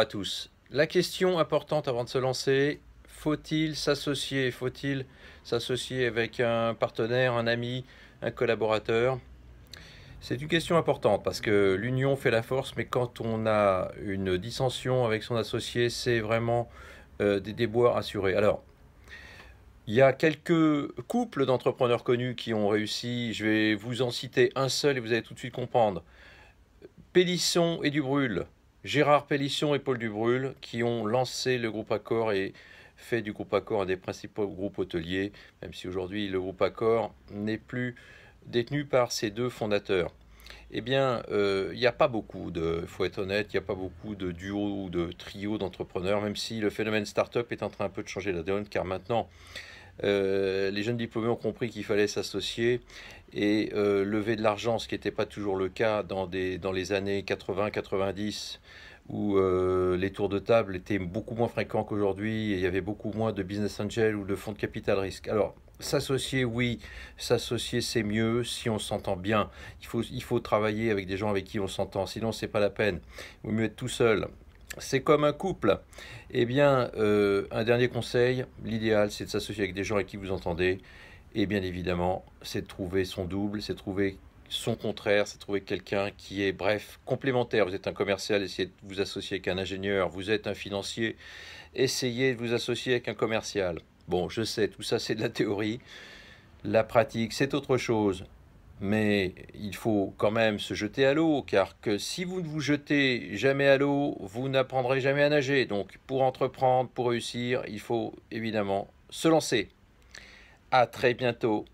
à tous. La question importante avant de se lancer, faut-il s'associer Faut-il s'associer avec un partenaire, un ami, un collaborateur C'est une question importante parce que l'union fait la force, mais quand on a une dissension avec son associé, c'est vraiment euh, des déboires assurés. Alors, il y a quelques couples d'entrepreneurs connus qui ont réussi. Je vais vous en citer un seul et vous allez tout de suite comprendre. Pélisson et Dubrulle. Gérard Pellisson et Paul Dubrul, qui ont lancé le groupe Accor et fait du groupe Accor un des principaux groupes hôteliers, même si aujourd'hui le groupe Accor n'est plus détenu par ses deux fondateurs. Eh bien, il euh, n'y a pas beaucoup de, il faut être honnête, il n'y a pas beaucoup de duos ou de trios d'entrepreneurs, même si le phénomène start-up est en train un peu de changer la donne, car maintenant, euh, les jeunes diplômés ont compris qu'il fallait s'associer et euh, lever de l'argent, ce qui n'était pas toujours le cas dans, des, dans les années 80-90 où euh, les tours de table étaient beaucoup moins fréquents qu'aujourd'hui et il y avait beaucoup moins de business angel ou de fonds de capital risque. Alors, s'associer, oui, s'associer, c'est mieux si on s'entend bien. Il faut, travailler avec des gens avec qui on s'entend, sinon, ce c'est pas la peine. Il vaut mieux être tout seul. C'est comme un couple. Eh bien, euh, un dernier conseil, l'idéal c'est de s'associer avec des gens avec qui vous entendez. Et bien évidemment, c'est de trouver son double, c'est de trouver son contraire, c'est de trouver quelqu'un qui est, bref, complémentaire. Vous êtes un commercial, essayez de vous associer avec un ingénieur. Vous êtes un financier, essayez de vous associer avec un commercial. Bon, je sais, tout ça c'est de la théorie. La pratique, c'est autre chose. Mais il faut quand même se jeter à l'eau, car que si vous ne vous jetez jamais à l'eau, vous n'apprendrez jamais à nager. Donc pour entreprendre, pour réussir, il faut évidemment se lancer. À très bientôt